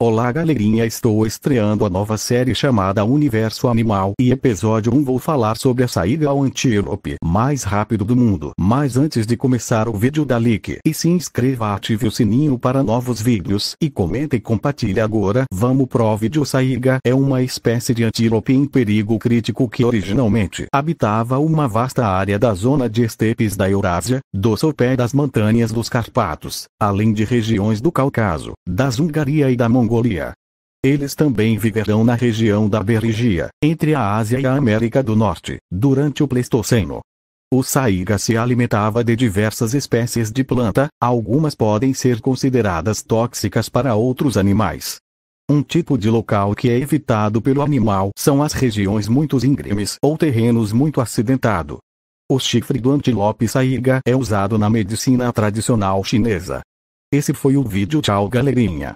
Olá galerinha estou estreando a nova série chamada Universo Animal e episódio 1 vou falar sobre a saída ao antílope mais rápido do mundo. Mas antes de começar o vídeo dá like e se inscreva ative o sininho para novos vídeos e comenta e compartilhe agora. Vamos pro vídeo saíga é uma espécie de antílope em perigo crítico que originalmente habitava uma vasta área da zona de estepes da Eurásia, do sopé das montanhas dos Carpatos, além de regiões do Cáucaso, da Hungaria e da Mongólia. Mongolia. Eles também viverão na região da Berrigia, entre a Ásia e a América do Norte, durante o Pleistoceno. O saiga se alimentava de diversas espécies de planta, algumas podem ser consideradas tóxicas para outros animais. Um tipo de local que é evitado pelo animal são as regiões muito íngremes ou terrenos muito acidentado. O chifre do antílope saiga é usado na medicina tradicional chinesa. Esse foi o vídeo. Tchau, galerinha.